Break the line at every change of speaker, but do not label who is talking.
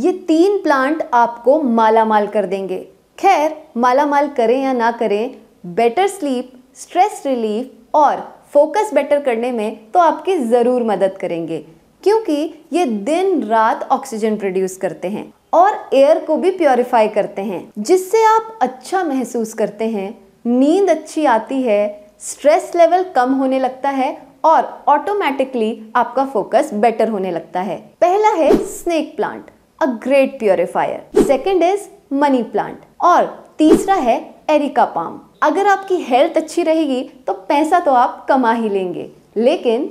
ये तीन प्लांट आपको माला माल कर देंगे खैर माला माल करें या ना करें बेटर स्लीप स्ट्रेस रिलीफ और फोकस बेटर करने में तो आपकी ज़रूर मदद करेंगे क्योंकि ये दिन रात ऑक्सीजन प्रोड्यूस करते हैं और एयर को भी प्योरीफाई करते हैं जिससे आप अच्छा महसूस करते हैं नींद अच्छी आती है स्ट्रेस लेवल कम होने लगता है और ऑटोमेटिकली आपका फोकस बेटर होने लगता है पहला है snake plant a great purifier second is money plant और तीसरा है एरिका पाम अगर आपकी हेल्थ अच्छी रहेगी तो पैसा तो आप कमा ही लेंगे लेकिन